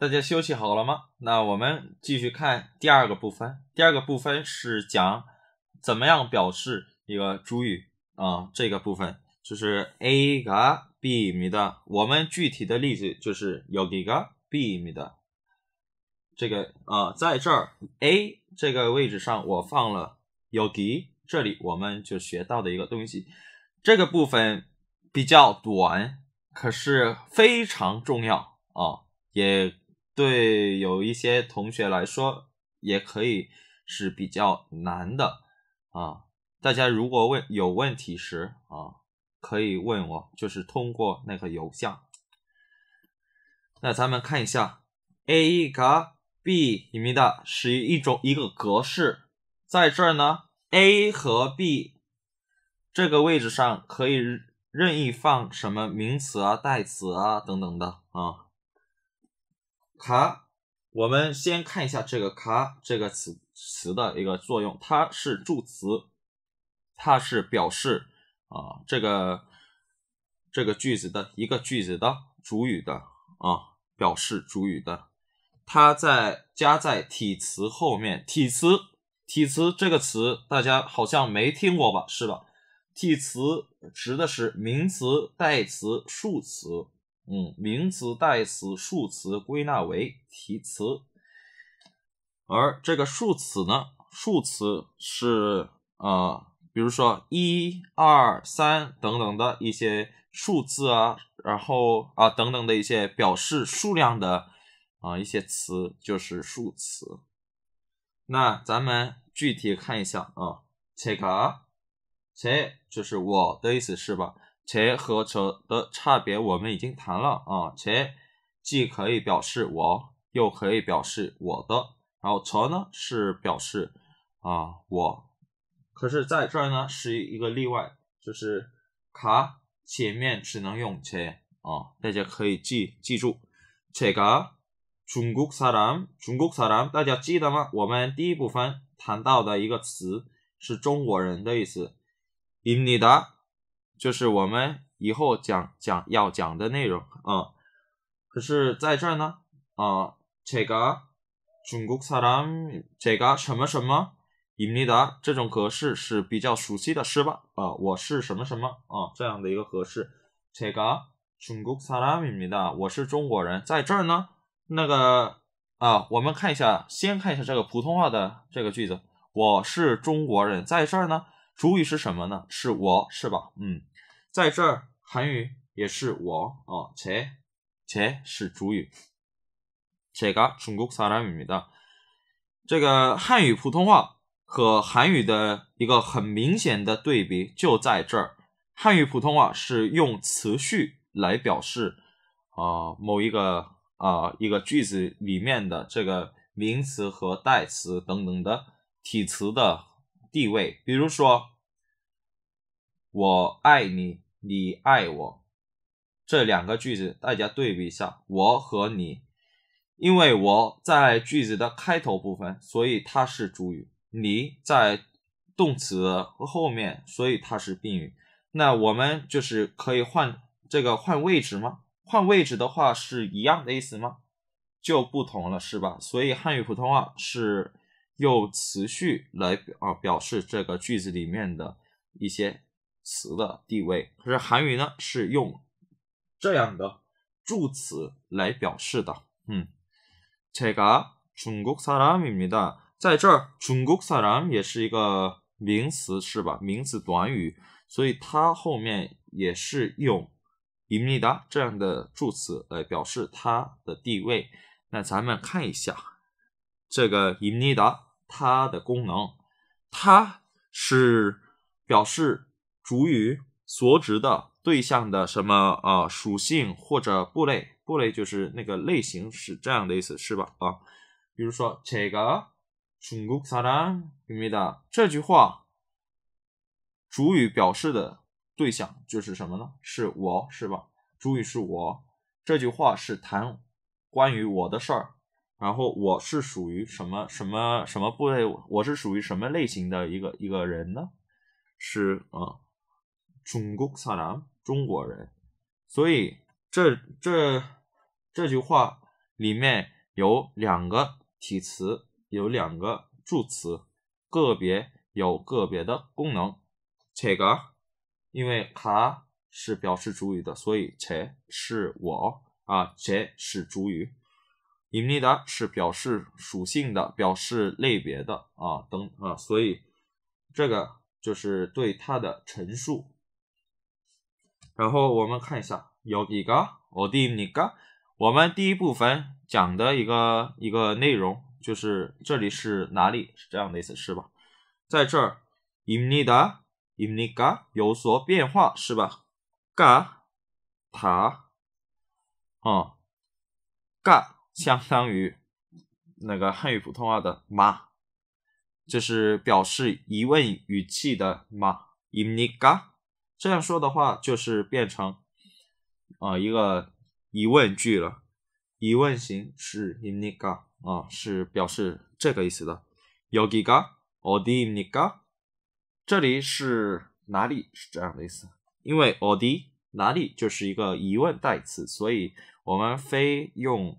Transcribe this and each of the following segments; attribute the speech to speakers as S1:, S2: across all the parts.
S1: 大家休息好了吗？那我们继续看第二个部分。第二个部分是讲怎么样表示一个主语啊。这个部分就是 a 嘎 b 米的。我们具体的例子就是有几个 b 米的。这个啊，在这儿 a 这个位置上我放了有几。这里我们就学到的一个东西。这个部分比较短，可是非常重要啊。也。对，有一些同学来说也可以是比较难的啊。大家如果问有问题时啊，可以问我，就是通过那个邮箱。那咱们看一下，A 加 B 里面的是一种一个格式，在这儿呢，A 和 B 这个位置上可以任意放什么名词啊、代词啊等等的啊。卡，我们先看一下这个“卡”这个词词的一个作用，它是助词，它是表示啊这个这个句子的一个句子的主语的啊，表示主语的，它在加在体词后面，体词体词这个词大家好像没听过吧，是吧？体词指的是名词、代词、数词。嗯，名词、代词、数词归纳为题词，而这个数词呢，数词是呃，比如说一二三等等的一些数字啊，然后啊等等的一些表示数量的啊一些词就是数词。那咱们具体看一下啊这个，k 啊就是我的意思是吧？“且”和“者”的差别我们已经谈了啊，“且”既可以表示我，又可以表示我的，然后“者”呢是表示啊我，可是在这儿呢是一个例外，就是“卡”前面只能用“且”啊，大家可以记记住，“这个”“中国사람”“中国사람”大家记得吗？我们第一部分谈到的一个词是“中国人的”意思，“印尼的”。就是我们以后讲讲要讲的内容，啊，可是在这儿呢，啊，这个中国台湾这个什么什么伊米达这种格式是比较熟悉的，是吧？啊，我是什么什么啊这样的一个格式，这个中国台湾伊米达，我是中国人，在这儿呢，那个啊，我们看一下，先看一下这个普通话的这个句子，我是中国人，在这儿呢。主语是什么呢？是我是吧？嗯，在这儿韩语也是我哦，切切是主语。这个中国啥来咪咪的？这个汉语普通话和韩语的一个很明显的对比就在这儿，汉语普通话是用词序来表示啊某一个啊一个句子里面的这个名词和代词等等的体词的。地位，比如说“我爱你，你爱我”这两个句子，大家对比一下，我和你，因为我在句子的开头部分，所以它是主语；你在动词后面，所以它是宾语。那我们就是可以换这个换位置吗？换位置的话是一样的意思吗？就不同了，是吧？所以汉语普通话是。用词序来啊表示这个句子里面的一些词的地位，可是韩语呢是用这样的助词来表示的。嗯，제가중국사람입니 다。 在这儿，중국사람也是一个名词是吧？名词短语，所以它后面也是用입니다这样的助词来表示它的地位。那咱们看一下这个입니 다。 它的功能，它是表示主语所指的对象的什么呃属性或者部类？部类就是那个类型，是这样的意思是吧？啊，比如说这个这句话，主语表示的对象就是什么呢？是我是吧？主语是我，这句话是谈关于我的事儿。然后我是属于什么什么什么部位？我是属于什么类型的一个一个人呢？是啊，中国，萨拉，中国人。所以这这这句话里面有两个体词，有两个助词，个别有个别的功能。这个，因为它是表示主语的，所以“这”是我啊，“这”是主语。imnida 是表示属性的，表示类别的啊等啊，所以这个就是对它的陈述。然后我们看一下有一个 odiniga，我们第一部分讲的一个一个内容就是这里是哪里是这样的意思，是吧？在这儿 imnida imniga 有所变化，是吧？ga 塔啊 ga。相当于那个汉语普通话的“妈”，就是表示疑问语气的“妈”。伊尼嘎，这样说的话，就是变成啊一个疑问句了。疑问型是伊尼嘎啊，是表示这个意思的。여기가어디입니 까？ 这里是哪里？是这样的意思。因为어디哪里就是一个疑问代词，所以我们非用。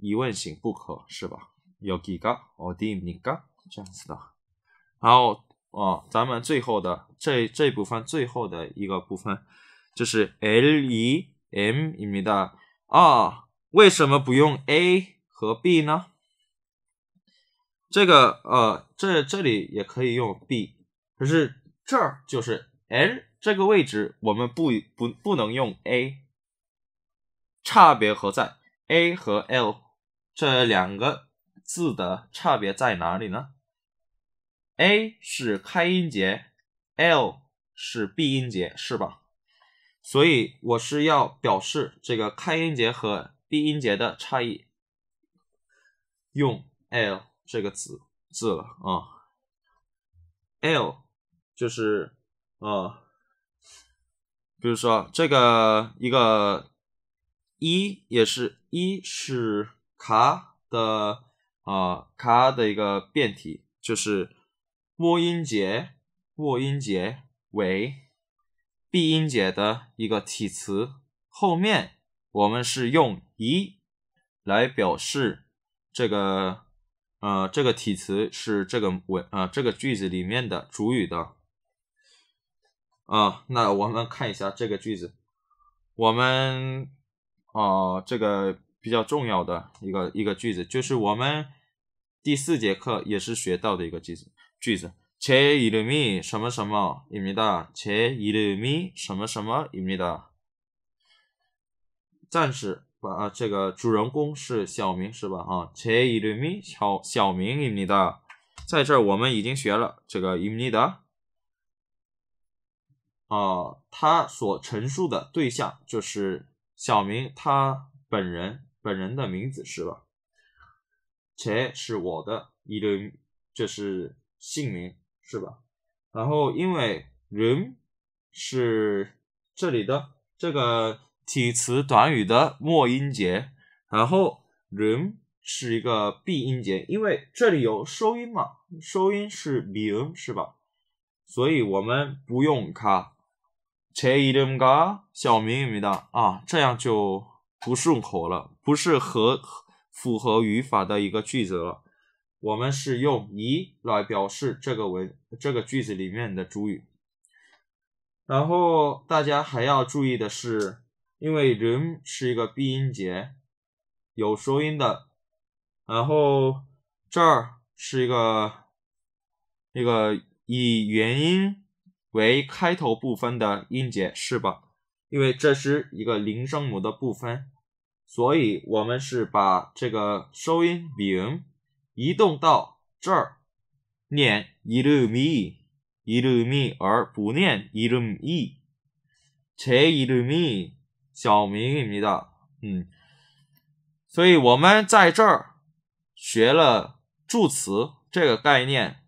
S1: 疑问型不可是吧？有几个？我입니 까？ 这样子的。然后啊，咱们最后的这这部分最后的一个部分就是 L E M 里面的啊，为什么不用 A 和 B 呢？这个呃，这这里也可以用 B，可是这儿就是 L 这个位置，我们不不不能用 A，差别何在？A 和 L。这两个字的差别在哪里呢？a 是开音节，l 是闭音节，是吧？所以我是要表示这个开音节和闭音节的差异，用 l 这个字字了啊。l 就是啊，比如说这个一个一也是一是。卡的啊，卡的一个变体就是末音节末音节为闭音节的一个体词，后面我们是用“一”来表示这个呃这个体词是这个文啊这个句子里面的主语的啊，那我们看一下这个句子，我们啊这个。比较重要的一个一个句子，就是我们第四节课也是学到的一个句子句子。切一米什么什么伊米达，切一米什么什么伊米达。暂时把这个主人公是小明是吧？啊，切一米小小明伊米达。在这儿我们已经学了这个伊米达。啊，他所陈述的对象就是小明他本人。本人的名字是吧？且是我的이 름， 就是姓名是吧？然后因为人是这里的这个体词短语的末音节，然后人是一个闭音节，因为这里有收音嘛，收音是 ㅂ 是吧？所以我们不用卡제이름가小明的啊，这样就。不顺口了，不是合符合语法的一个句子了。我们是用“你”来表示这个文这个句子里面的主语。然后大家还要注意的是，因为“人”是一个闭音节，有收音的。然后这儿是一个一个以元音为开头部分的音节，是吧？因为这是一个零声母的部分，所以我们是把这个收音饼移动到这儿，念이름이이름 이， 而不念이름 이， 제이름이小明的，嗯，所以我们在这儿学了助词这个概念，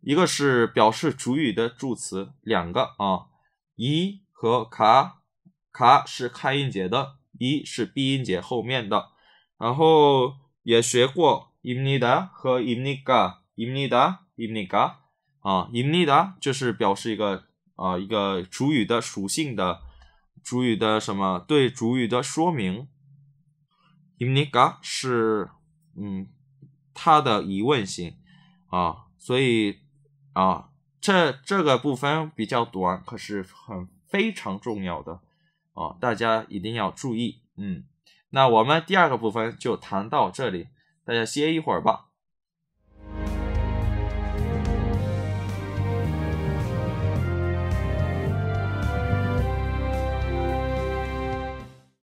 S1: 一个是表示主语的助词，两个啊，이和卡卡是开音节的，一是闭音节后面的，然后也学过 imida 和 imiga，imida，imiga 啊，imida 就是表示一个啊一个主语的属性的，主语的什么对主语的说明，imiga 是嗯它的疑问型啊，所以啊这这个部分比较短，可是很。非常重要的啊，大家一定要注意。嗯，那我们第二个部分就谈到这里，大家歇一会儿吧。